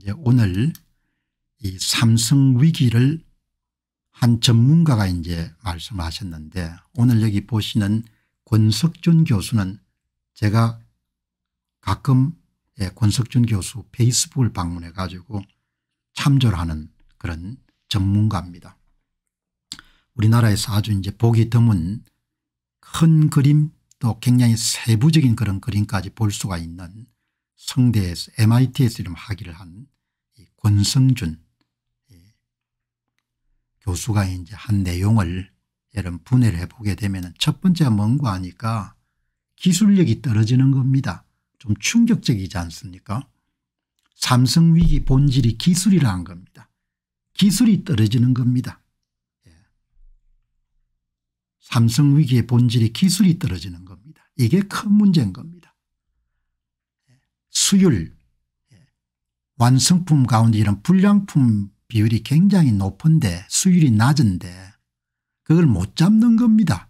이제 오늘 이 삼성 위기를 한 전문가가 이제 말씀을 하셨는데 오늘 여기 보시는 권석준 교수는 제가 가끔 예, 권석준 교수 페이스북을 방문해 가지고 참조하는 를 그런 전문가입니다. 우리나라에서 아주 이제 보기 드문 큰 그림 또 굉장히 세부적인 그런 그림까지 볼 수가 있는 성대에서 MIT에서 이름 학위를 한 권성준 예, 교수가 이제 한 내용을 여러분 해를 해보게 되면 첫 번째 뭔가 하니까 기술력이 떨어지는 겁니다. 좀 충격적이지 않습니까? 삼성 위기 본질이 기술이라는 겁니다. 기술이 떨어지는 겁니다. 예. 삼성 위기의 본질이 기술이 떨어지는 겁니다. 이게 큰 문제인 겁니다. 수율 완성품 가운데 이런 불량품 비율이 굉장히 높은데 수율이 낮은데 그걸 못 잡는 겁니다.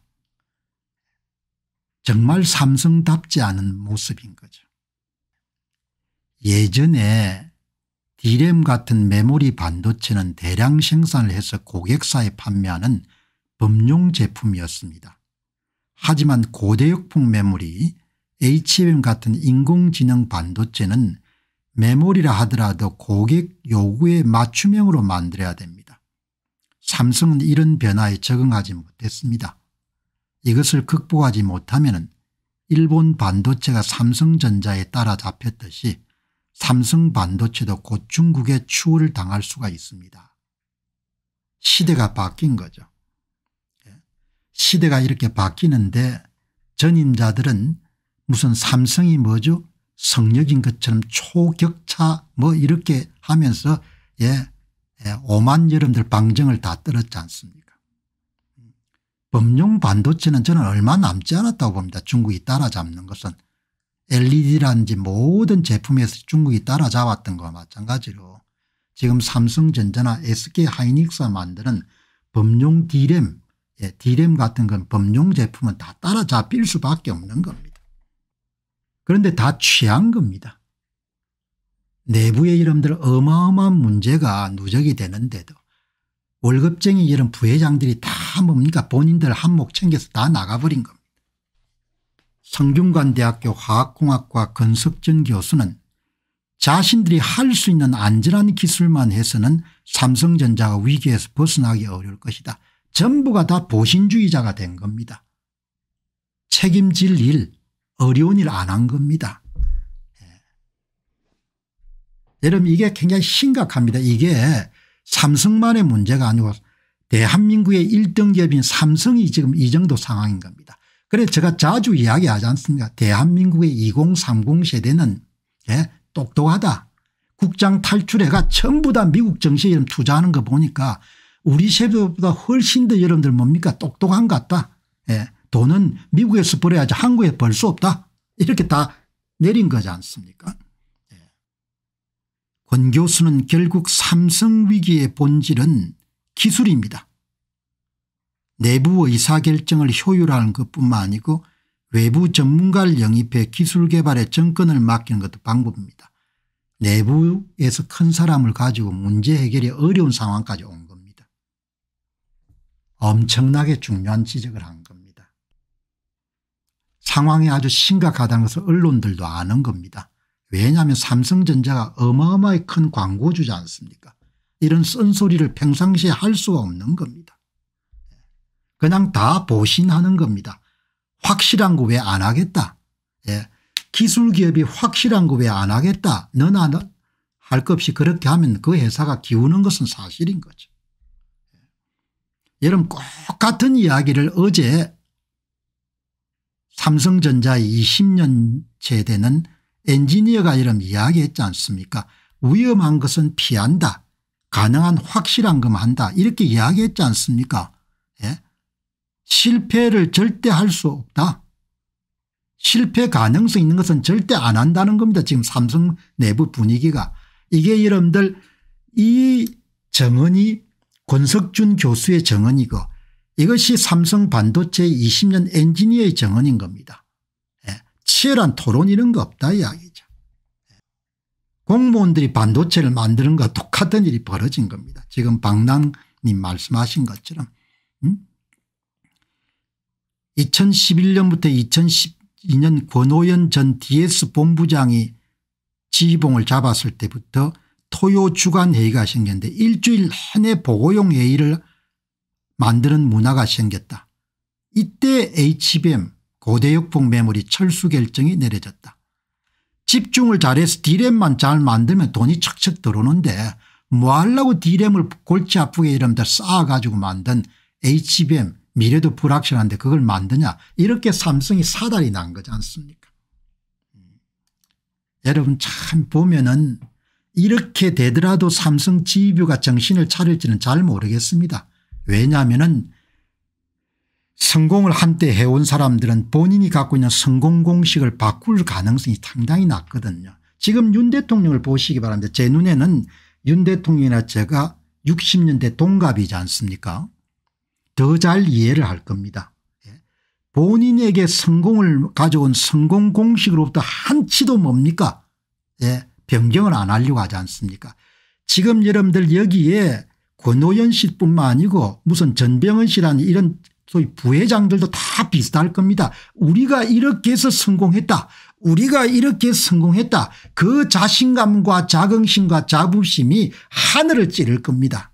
정말 삼성답지 않은 모습인 거죠. 예전에 디램 같은 메모리 반도체는 대량 생산을 해서 고객사에 판매하는 범용 제품이었습니다. 하지만 고대역풍 메모리 HBM 같은 인공지능 반도체는 메모리라 하더라도 고객 요구에 맞춤형으로 만들어야 됩니다. 삼성은 이런 변화에 적응하지 못했습니다. 이것을 극복하지 못하면 일본 반도체가 삼성전자에 따라잡혔듯이 삼성 반도체도 곧 중국의 추월을 당할 수가 있습니다. 시대가 바뀐 거죠. 예. 시대가 이렇게 바뀌는데 전임자들은 무슨 삼성이 뭐죠 성역인 것처럼 초격차 뭐 이렇게 하면서 예, 예 5만 여러분들 방정을 다 떨었지 않습니까 범용 반도체는 저는 얼마 남지 않았다고 봅니다 중국이 따라잡는 것은 LED라든지 모든 제품에서 중국이 따라잡았던 거와 마찬가지로 지금 삼성전자나 SK하이닉스가 만드는 범용 D램 D램 같은 건 범용 제품은 다 따라잡힐 수밖에 없는 겁니다. 그런데 다 취한 겁니다. 내부의 이름들 어마어마한 문제가 누적이 되는데도 월급쟁이 이런 부회장들이 다 뭡니까 본인들 한몫 챙겨서 다 나가버린 겁니다. 성균관대학교 화학공학과 건석진 교수는 자신들이 할 수 있는 안전한 기술만 해서는 삼성전자가 위기에서 벗어나기 어려울 것이다. 전부가 다 보신주의자가 된 겁니다. 책임질 일 어려운 일 안 한 겁니다. 예. 여러분 이게 굉장히 심각합니다. 이게 삼성만의 문제가 아니고 대한민국의 1등급인 삼성이 지금 이 정도 상황인 겁니다. 그래서 제가 자주 이야기하지 않습니까 대한민국의 2030 세대는 예, 똑똑하다. 국장 탈출해가 전부 다 미국 정시에 투자하는 거 보니까 우리 세대보다 훨씬 더 여러분들 뭡니까 똑똑한 것 같다. 예. 돈은 미국에서 벌어야지 한국에서 벌수 없다. 이렇게 다 내린 거지 않습니까 예. 권 교수는 결국 삼성 위기의 본질은 기술입니다. 내부 의사결정을 효율화하는 것뿐만 아니고 외부 전문가를 영입해 기술 개발에 정권을 맡기는 것도 방법입니다. 내부에서 큰 사람을 가지고 문제 해결이 어려운 상황까지 온 겁니다. 엄청나게 중요한 지적을 한 겁니다. 상황이 아주 심각하다는 것을 언론들도 아는 겁니다. 왜냐하면 삼성전자가 어마어마히 큰 광고주지 않습니까 이런 쓴소리를 평상시에 할 수가 없는 겁니다. 그냥 다 보신하는 겁니다. 확실한 거 왜 안 하겠다. 예. 기술기업이 확실한 거 왜 안 하겠다. 너나 할 것 없이 그렇게 하면 그 회사가 기우는 것은 사실인 거죠. 예. 여러분 똑같은 이야기를 어제 삼성전자의 20년째 되는 엔지니어가 이름 이야기했지 않습니까 위험한 것은 피한다 가능한 확실한 것만 한다 이렇게 이야기했지 않습니까 예? 실패를 절대 할 수 없다 실패 가능성 있는 것은 절대 안 한다는 겁니다 지금 삼성 내부 분위기가 이게 여러분들 이 정언이 권석준 교수의 정언이고 이것이 삼성 반도체 20년 엔지니어의 정언인 겁니다. 예, 치열한 토론 이런 거 없다 이야기죠. 공무원들이 반도체를 만드는 것과 똑같은 일이 벌어진 겁니다. 지금 박남님 말씀하신 것처럼 음? 2011년부터 2012년 권오연 전 DS 본부장이 지휘봉을 잡았을 때부터 토요 주간 회의가 생겼는데 일주일 내내 보고용 회의를 만드는 문화가 생겼다. 이때 HBM 고대역폭 메모리 철수 결정이 내려졌다. 집중을 잘해서 D램만 잘 만들면 돈이 척척 들어오는데 뭐 하려고 D램을 골치 아프게 이러면 쌓아가지고 만든 HBM 미래도 불확실한데 그걸 만드냐 이렇게 삼성이 사달이 난 거지 않습니까 음. 여러분 참 보면은 이렇게 되더라도 삼성 지휘부가 정신을 차릴지는 잘 모르겠습니다. 왜냐하면은 성공을 한때 해온 사람들은 본인이 갖고 있는 성공 공식을 바꿀 가능성이 상당히 낮거든요. 지금 윤 대통령을 보시기 바랍니다. 제 눈에는 윤 대통령이나 제가 60년대 동갑이지 않습니까 더 잘 이해를 할 겁니다. 예. 본인에게 성공을 가져온 성공 공식으로부터 한치도 뭡니까 예. 변경을 안 하려고 하지 않습니까 지금 여러분들 여기에 권오연 씨뿐만 아니고 무슨 전병헌 씨라는 이런 소위 부회장들도 다 비슷할 겁니다. 우리가 이렇게 해서 성공했다. 우리가 이렇게 성공했다. 그 자신감과 자긍심과 자부심이 하늘을 찌를 겁니다.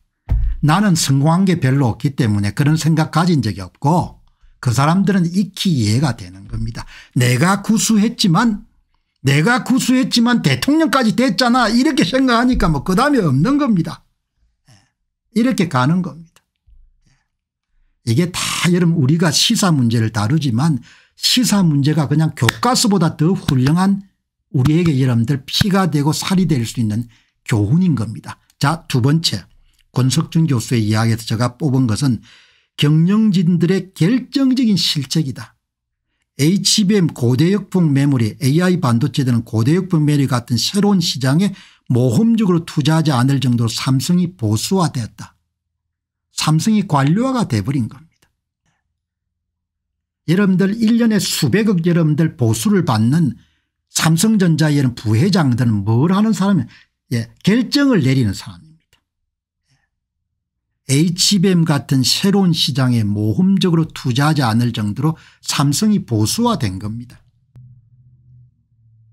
나는 성공한 게 별로 없기 때문에 그런 생각 가진 적이 없고 그 사람들은 익히 이해가 되는 겁니다. 내가 구수했지만 내가 구수했지만 대통령까지 됐잖아 이렇게 생각하니까 뭐 그다음에 없는 겁니다. 이렇게 가는 겁니다. 이게 다 여러분 우리가 시사 문제를 다루지만 시사 문제가 그냥 교과서보다 더 훌륭한 우리에게 여러분들 피가 되고 살이 될 수 있는 교훈인 겁니다. 자두 번째 권석준 교수의 이야기에서 제가 뽑은 것은 경영진들의 결정적인 실책이다. HBM 고대역풍 메모리 AI 반도체 되는 고대역풍 메모리 같은 새로운 시장에 모험적으로 투자하지 않을 정도로 삼성이 보수화되었다. 삼성이 관료화가 돼버린 겁니다. 여러분들 1년에 수백억 여러분들 보수를 받는 삼성전자의 부회장들은 뭘 하는 사람이 예, 결정을 내리는 사람 HBM 같은 새로운 시장에 모험적으로 투자하지 않을 정도로 삼성이 보수화된 겁니다.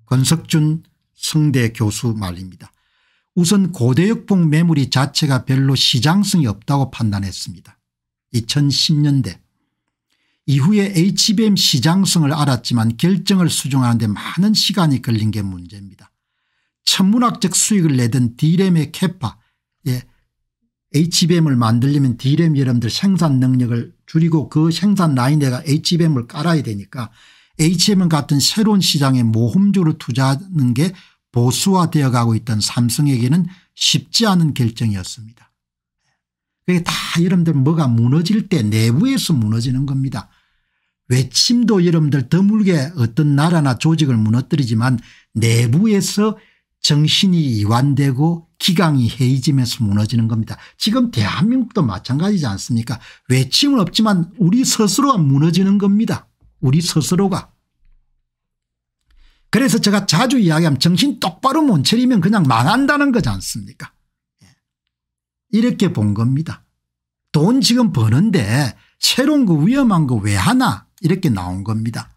권석준 성대 교수 말입니다. 우선 고대역봉 매물이 자체가 별로 시장성이 없다고 판단했습니다. 2010년대 이후에 HBM 시장성을 알았지만 결정을 수정하는데 많은 시간이 걸린 게 문제입니다. 천문학적 수익을 내던 D램의 캐파 예, HBM을 만들려면 D램 여러분들 생산 능력을 줄이고 그 생산 라인에다 HBM을 깔아야 되니까 HBM 같은 새로운 시장에 모험주로 투자하는 게 보수화되어 가고 있던 삼성에게는 쉽지 않은 결정이었습니다. 그게 다 여러분들 뭐가 무너질 때 내부에서 무너지는 겁니다. 외침도 여러분들 드물게 어떤 나라나 조직을 무너뜨리지만 내부에서 정신이 이완되고 기강이 해이지면서 무너지는 겁니다. 지금 대한민국도 마찬가지지 않습니까 외침은 없지만 우리 스스로가 무너지는 겁니다. 우리 스스로가. 그래서 제가 자주 이야기하면 정신 똑바로 못 차리면 그냥 망한다는 거지 않습니까 예. 이렇게 본 겁니다. 돈 지금 버는데 새로운 그 거 위험한 거 왜 하나 이렇게 나온 겁니다.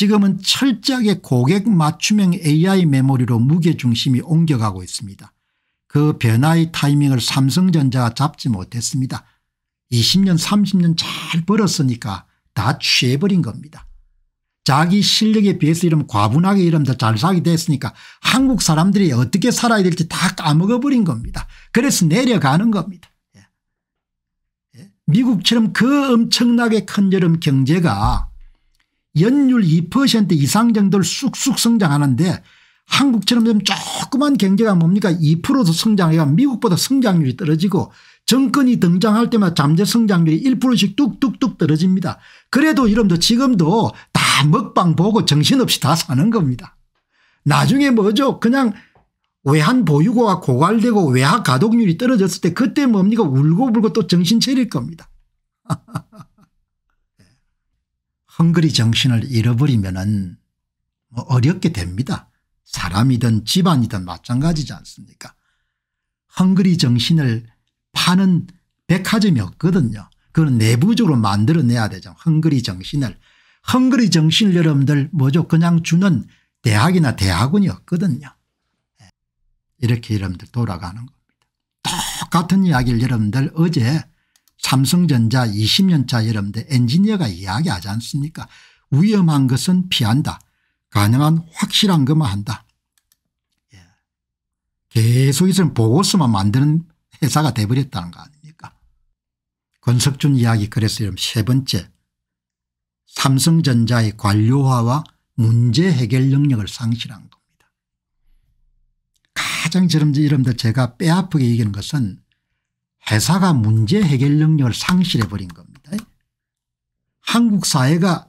지금은 철저하게 고객 맞춤형 AI 메모리로 무게중심이 옮겨가고 있습니다. 그 변화의 타이밍을 삼성전자가 잡지 못했습니다. 20년 30년 잘 벌었으니까 다 취해버린 겁니다. 자기 실력에 비해서 이러면 과분하게 이러면 잘 살게 됐으니까 한국 사람들이 어떻게 살아야 될지 다 까먹어버린 겁니다. 그래서 내려가는 겁니다. 예. 예. 미국처럼 그 엄청나게 큰 여름 경제가 연율 2% 이상 정도를 쑥쑥 성장하는데 한국처럼 좀 조그만 경제가 뭡니까 2%도 성장해가 미국보다 성장률이 떨어지고 정권이 등장할 때마다 잠재 성장률이 1%씩 뚝뚝뚝 떨어집니다. 그래도 이름도 지금도 다 먹방 보고 정신없이 다 사는 겁니다. 나중에 뭐죠 그냥 외환 보유고가 고갈되고 외화 가동률이 떨어졌을 때 그때 뭡니까 울고불고 또 정신 차릴 겁니다. 헝그리 정신을 잃어버리면 뭐 어렵게 됩니다. 사람이든 집안이든 마찬가지지 않습니까 헝그리 정신을 파는 백화점이 없거든요. 그건 내부적으로 만들어내야 되죠. 헝그리 정신을. 헝그리 정신을 여러분들 뭐죠 그냥 주는 대학이나 대학원이 없거든요. 예. 이렇게 여러분들 돌아가는 겁니다. 똑같은 이야기를 여러분들 어제 삼성전자 20년차 여러분들 엔지니어가 이야기하지 않습니까 위험한 것은 피한다. 가능한 확실한 것만 한다. 예. 계속해서 보고서만 만드는 회사가 돼버렸다는 거 아닙니까 권석준 이야기 그래서 여러분 세 번째 삼성전자의 관료화와 문제 해결 능력을 상실한 겁니다. 가장 저런 여러분들 제가 빼아프게 얘기하는 것은 회사가 문제 해결 능력을 상실해 버린 겁니다. 한국 사회가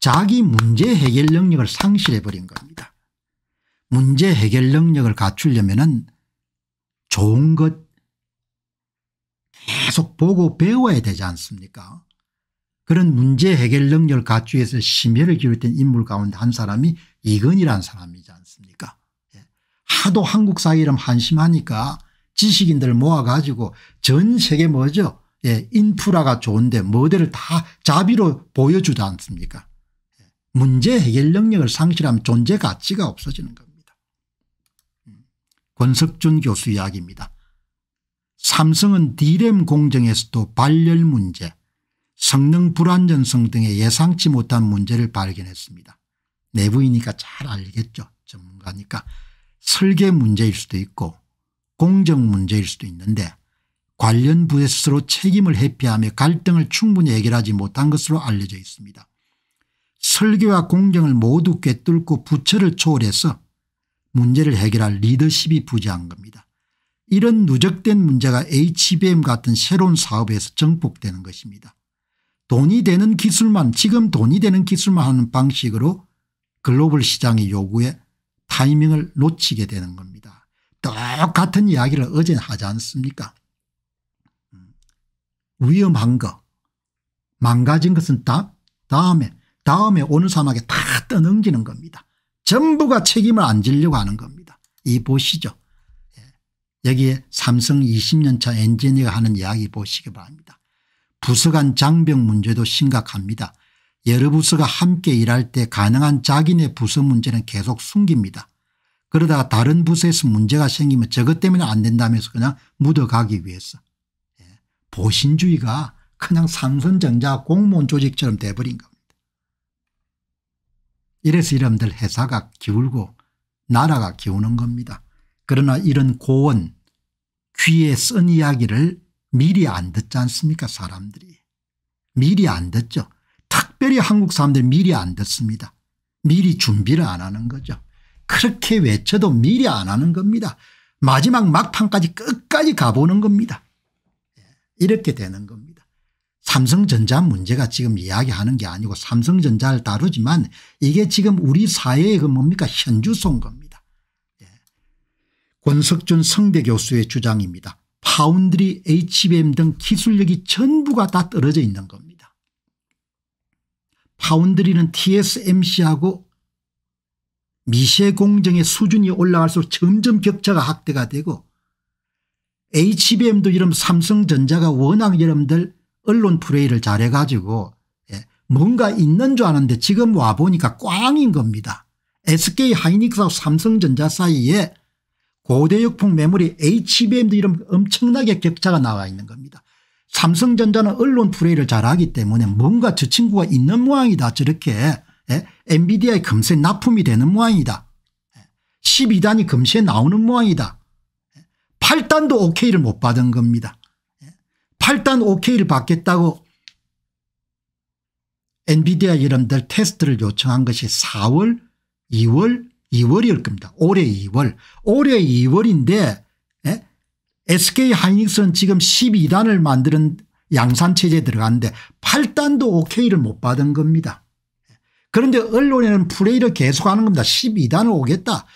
자기 문제 해결 능력을 상실해 버린 겁니다. 문제 해결 능력을 갖추려면 좋은 것 계속 보고 배워야 되지 않습니까 그런 문제 해결 능력을 갖추기 위해서 심혈을 기울였던 인물 가운데 한 사람이 이건희라는 사람이지 않습니까 예. 하도 한국 사회 이름 한심하니까 지식인들 모아가지고 전 세계 뭐죠 예, 인프라가 좋은데 뭐델을다 자비로 보여주지 않습니까 문제 해결 능력을 상실하면 존재 가치가 없어지는 겁니다. 권석준 교수 이야기입니다. 삼성은 디램 공정에서도 발열 문제 성능 불안전성 등의 예상치 못한 문제를 발견했습니다. 내부이니까 잘 알겠죠. 전문가니까. 설계 문제일 수도 있고 공정 문제일 수도 있는데 관련 부에 스스로 책임을 회피하며 갈등을 충분히 해결하지 못한 것으로 알려져 있습니다. 설교와 공정을 모두 꿰뚫고 부처를 초월해서 문제를 해결할 리더십이 부재한 겁니다. 이런 누적된 문제가 HBM 같은 새로운 사업에서 정폭되는 것입니다. 돈이 되는 기술만 지금 돈이 되는 기술만 하는 방식으로 글로벌 시장의 요구에 타이밍을 놓치게 되는 겁니다. 똑같은 이야기를 어제 하지 않습니까 위험한 거 망가진 것은 다 다음에 다음에 오는 사막에 다 떠넘기는 겁니다. 전부가 책임을 안 지려고 하는 겁니다. 이 보시죠. 예. 여기에 삼성 20년차 엔지니어가 하는 이야기 보시기 바랍니다. 부서 간 장병 문제도 심각합니다. 여러 부서가 함께 일할 때 가능한 자기네 부서 문제는 계속 숨깁니다. 그러다가 다른 부서에서 문제가 생기면 저것 때문에 안 된다면서 그냥 묻어가기 위해서. 예. 보신주의가 그냥 삼선정자 공무원 조직처럼 돼버린 겁니다. 이래서 이름들 회사가 기울고 나라가 기우는 겁니다. 그러나 이런 고언 귀에 쓴 이야기를 미리 안 듣지 않습니까 사람들이. 미리 안 듣죠. 특별히 한국 사람들 미리 안 듣습니다. 미리 준비를 안 하는 거죠. 그렇게 외쳐도 미리 안 하는 겁니다. 마지막 막판까지 끝까지 가보는 겁니다. 예, 이렇게 되는 겁니다. 삼성전자 문제가 지금 이야기하는 게 아니고 삼성전자를 다루지만 이게 지금 우리 사회의 그 뭡니까 현주소인 겁니다. 예. 권석준 성대 교수의 주장입니다. 파운드리 HBM 등 기술력이 전부가 다 떨어져 있는 겁니다. 파운드리는 TSMC하고 미세 공정의 수준이 올라갈수록 점점 격차가 확대가 되고 HBM도 이런 삼성전자가 워낙 여러분들 언론 프레이를 잘해가지고 예, 뭔가 있는 줄 아는데 지금 와보니까 꽝인 겁니다. SK 하이닉스와 삼성전자 사이에 고대역풍 메모리 HBM도 이런 엄청나게 격차가 나와 있는 겁니다. 삼성전자는 언론 프레이를 잘하기 때문에 뭔가 저 친구가 있는 모양이다 저렇게 예, 엔비디아의 금세 납품이 되는 모양이다. 12단이 금세 나오는 모양이다. 8단도 OK를 못 받은 겁니다. 8단 OK를 받겠다고 엔비디아 여름들 테스트를 요청한 것이 4월 2월 2월이었 겁니다. 올해 2월. 올해 2월인데 예? 에? SK 하이닉스는 지금 12단을 만드는 양산체제에 들어갔는데 8단도 OK를 못 받은 겁니다. 그런데 언론에는 플레이를 계속하는 겁니다. 12단을 오겠다.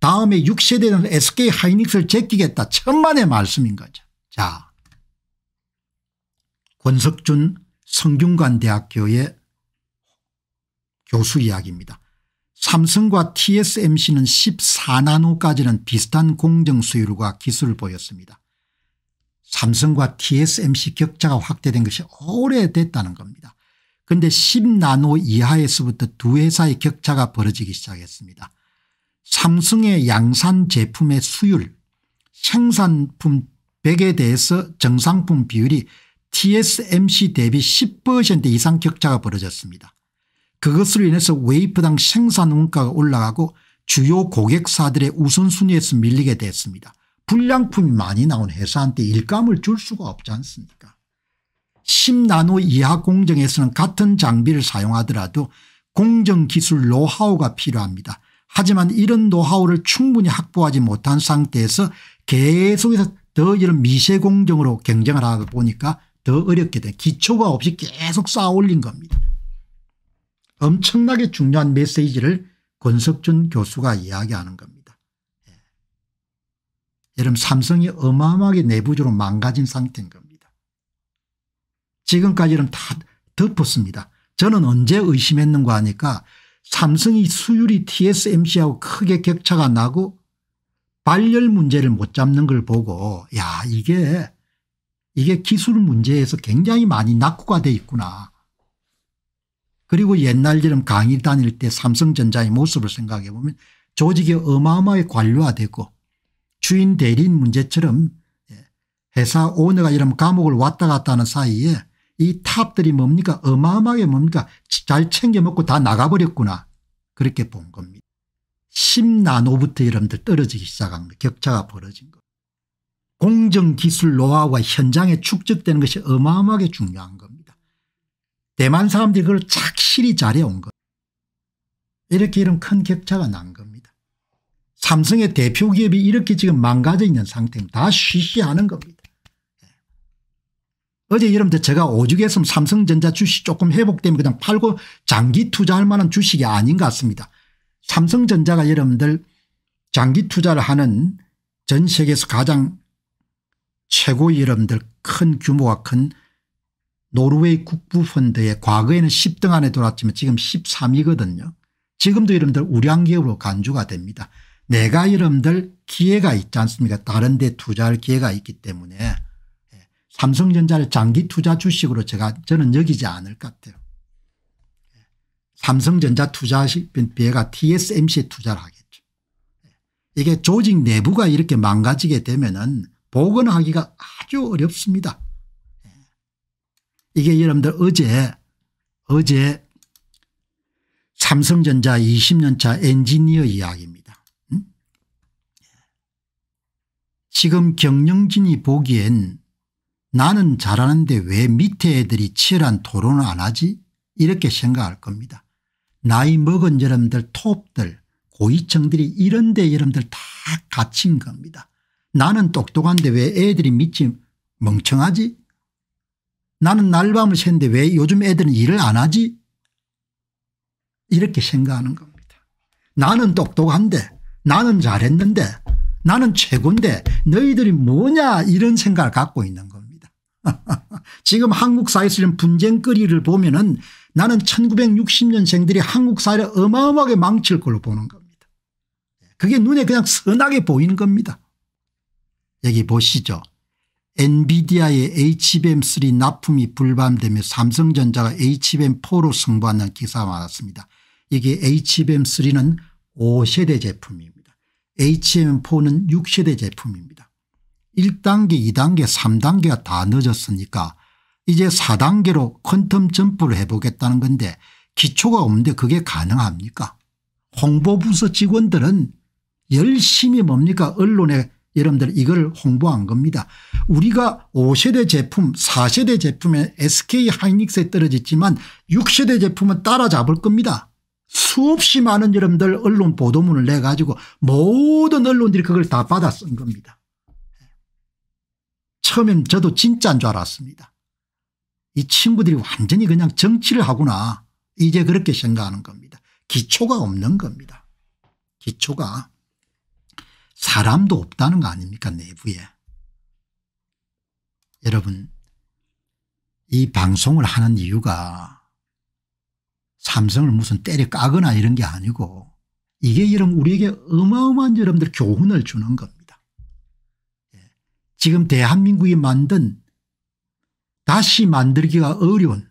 다음에 6세대는 SK 하이닉스를 제끼겠다. 천만의 말씀인 거죠. 자 권석준 성균관대학교의 교수 이야기입니다. 삼성과 TSMC는 14나노까지는 비슷한 공정 수율과 기술을 보였습니다. 삼성과 TSMC 격차가 확대된 것이 오래됐다는 겁니다. 그런데 10나노 이하에서부터 두 회사의 격차가 벌어지기 시작했습니다. 삼성의 양산 제품의 수율 생산품 100에 대해서 정상품 비율이 TSMC 대비 10% 이상 격차가 벌어졌습니다. 그것으로 인해서 웨이프당 생산 원가가 올라가고 주요 고객사들의 우선순위에서 밀리게 됐습니다. 불량품이 많이 나온 회사한테 일감을 줄 수가 없지 않습니까 10나노 이하 공정에서는 같은 장비를 사용하더라도 공정 기술 노하우가 필요합니다. 하지만 이런 노하우를 충분히 확보하지 못한 상태에서 계속해서 더 이런 미세 공정으로 경쟁을 하다 보니까 더 어렵게 돼 기초가 없이 계속 쌓아 올린 겁니다. 엄청나게 중요한 메시지를 권석준 교수가 이야기하는 겁니다. 예. 여러분 삼성이 어마어마하게 내부적으로 망가진 상태인 겁니다. 지금까지는 다 덮었습니다. 저는 언제 의심했는가 하니까 삼성이 수율이 TSMC하고 크게 격차가 나고 발열 문제를 못 잡는 걸 보고 야 이게 이게 기술 문제에서 굉장히 많이 낙후가 돼 있구나. 그리고 옛날처럼 강의 다닐 때 삼성전자의 모습을 생각해 보면 조직이 어마어마하게 관료화되고 주인 대리인 문제처럼 예, 회사 오너가 이런 감옥을 왔다 갔다 하는 사이에 이 탑들이 뭡니까 어마어마하게 뭡니까 잘 챙겨 먹고 다 나가버렸구나 그렇게 본 겁니다. 10나노부터 여러분들 떨어지기 시작한 거 격차가 벌어진 거. 공정기술 노하우와 현장에 축적되는 것이 어마어마하게 중요한 겁니다. 대만 사람들이 그걸 착실히 잘해온 거 이렇게 이런 큰 격차가 난 겁니다. 삼성의 대표 기업이 이렇게 지금 망가져 있는 상태입니다. 다 쉬쉬하는 겁니다. 어제 여러분들 제가 오죽했으면 삼성전자 주식 조금 회복되면 그냥 팔고 장기 투자할 만한 주식이 아닌 것 같습니다. 삼성전자가 여러분들 장기 투자를 하는 전 세계에서 가장 최고 여러분들 큰 규모가 큰 노르웨이 국부펀드에 과거에는 10등 안에 들어왔지만 지금 13위거든요. 지금도 여러분들 우량기업으로 간주가 됩니다. 내가 여러분들 기회가 있지 않습니까 다른 데 투자할 기회가 있기 때문에 삼성전자를 장기 투자 주식으로 제가 저는 여기지 않을 것 같아요. 삼성전자 투자 비해가 TSMC 투자를 하겠죠. 이게 조직 내부가 이렇게 망가지게 되면은 복원하기가 아주 어렵습니다. 이게 여러분들 어제 어제 삼성전자 20년차 엔지니어 이야기입니다. 응? 지금 경영진이 보기엔 나는 잘하는데 왜 밑에 애들이 치열한 토론을 안 하지 이렇게 생각할 겁니다. 나이 먹은 여러분들 톱들 고위층들이 이런데 여러분들 다 갇힌 겁니다. 나는 똑똑한데 왜 애들이 믿지 멍청하지 나는 날밤을 새는데 왜 요즘 애들은 일을 안 하지 이렇게 생각하는 겁니다. 나는 똑똑한데 나는 잘했는데 나는 최고인데 너희들이 뭐냐 이런 생각을 갖고 있는 거예요. 지금 한국 사회에서 이 분쟁거리를 보면은 나는 1960년생들이 한국 사회를 어마어마하게 망칠 걸로 보는 겁니다. 그게 눈에 그냥 선하게 보이는 겁니다. 여기 보시죠. 엔비디아의 HBM3 납품이 불반되며 삼성전자가 HBM4로 승부한다는 기사가 많았습니다. 이게 HBM3는 5세대 제품입니다. HBM4는 6세대 제품입니다. 1단계 2단계 3단계가 다 늦었으니까 이제 4단계로 퀀텀 점프를 해보겠다는 건데 기초가 없는데 그게 가능합니까 홍보부서 직원들은 열심히 뭡니까 언론에 여러분들 이걸 홍보한 겁니다. 우리가 5세대 제품 4세대 제품에 SK 하이닉스에 떨어졌지만 6세대 제품은 따라잡을 겁니다. 수없이 많은 여러분들 언론 보도문을 내가지고 모든 언론들이 그걸 다 받아 쓴 겁니다. 처음엔 저도 진짜인 줄 알았습니다. 이 친구들이 완전히 그냥 정치를 하구나 이제 그렇게 생각하는 겁니다. 기초가 없는 겁니다. 기초가 사람도 없다는 거 아닙니까 내부에. 여러분 이 방송을 하는 이유가 삼성을 무슨 때려 까거나 이런 게 아니고 이게 여러분 우리에게 어마어마한 여러분들 교훈을 주는 겁니다. 지금 대한민국이 만든 다시 만들기가 어려운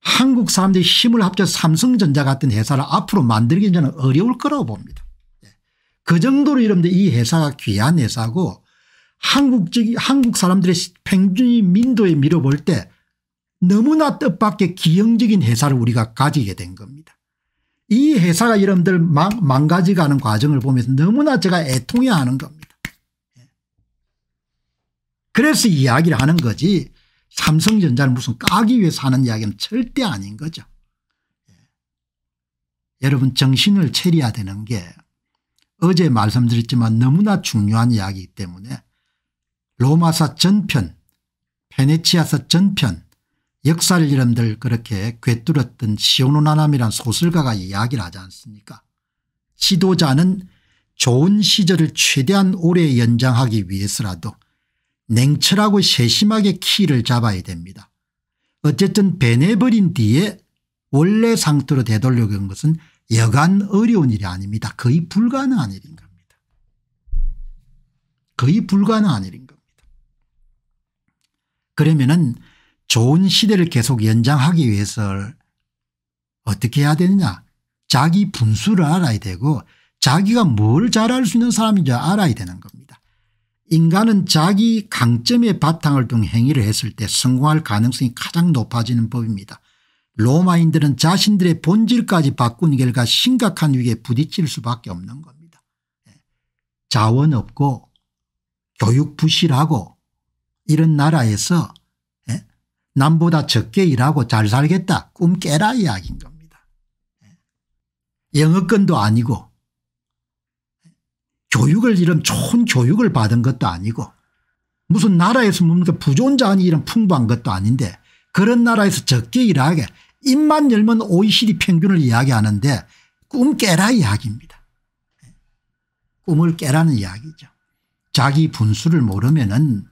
한국 사람들이 힘을 합쳐 삼성전자 같은 회사를 앞으로 만들기 저는 어려울 거라고 봅니다. 예. 그 정도로 여러분들 이 회사가 귀한 회사고 한국적 한국 사람들의 평균 민도에 밀어볼 때 너무나 뜻밖의 기형적인 회사를 우리가 가지게 된 겁니다. 이 회사가 여러분들 망, 가져가는 과정을 보면서 너무나 제가 애통해하는 겁니다. 그래서 이야기를 하는 거지 삼성전자를 무슨 까기 위해서 하는 이야기는 절대 아닌 거죠. 예. 여러분 정신을 차려야 되는 게 어제 말씀드렸지만 너무나 중요한 이야기이기 때문에 로마사 전편 페네치아서 전편 역사를 이름들 그렇게 꿰뚫었던 시오노나남이란 소설가가 이야기를 하지 않습니까 지도자는 좋은 시절을 최대한 오래 연장하기 위해서라도 냉철하고 세심하게 키를 잡아야 됩니다. 어쨌든 배내버린 뒤에 원래 상태로 되돌려간 것은 여간 어려운 일이 아닙니다. 거의 불가능한 일인 겁니다. 거의 불가능한 일인 겁니다. 그러면은 좋은 시대를 계속 연장하기 위해서 어떻게 해야 되느냐 자기 분수를 알아야 되고 자기가 뭘 잘할 수 있는 사람인지 알아야 되는 겁니다. 인간은 자기 강점의 바탕을 둔 행위를 했을 때 성공할 가능성이 가장 높아지는 법입니다. 로마인들은 자신들의 본질까지 바꾼 결과 심각한 위기에 부딪힐 수밖에 없는 겁니다. 예. 자원 없고 교육 부실하고 이런 나라에서 예, 남보다 적게 일하고 잘 살겠다 꿈 깨라 이야기인 겁니다. 예. 영어권도 아니고 교육을 이런 좋은 교육을 받은 것도 아니고 무슨 나라에서 뭡니까 부존자니 이런 풍부한 것도 아닌데 그런 나라에서 적게 일하게 입만 열면 OECD 평균을 이야기하는데 꿈 깨라 이야기입니다. 꿈을 깨라는 이야기죠. 자기 분수를 모르면은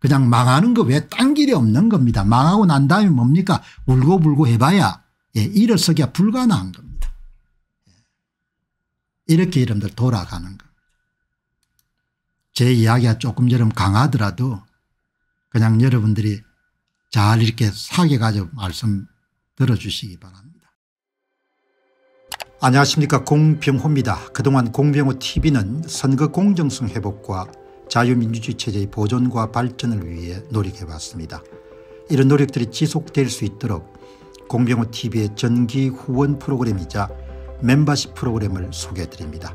그냥 망하는 거 왜 딴 길이 없는 겁니다. 망하고 난 다음에 뭡니까 울고불고 해봐야 예, 일어서기가 불가능한 겁니다. 예. 이렇게 여러분들 돌아가는 겁니다. 제 이야기가 조금처럼 강하더라도 그냥 여러분들이 잘 이렇게 사귀가지고 말씀 들어주시기 바랍니다. 안녕하십니까 공병호입니다. 그동안 공병호 tv는 선거 공정성 회복과 자유민주주의 체제의 보존과 발전을 위해 노력해왔습니다. 이런 노력들이 지속될 수 있도록 공병호 tv의 전기 후원 프로그램이자 멤버십 프로그램을 소개해드립니다.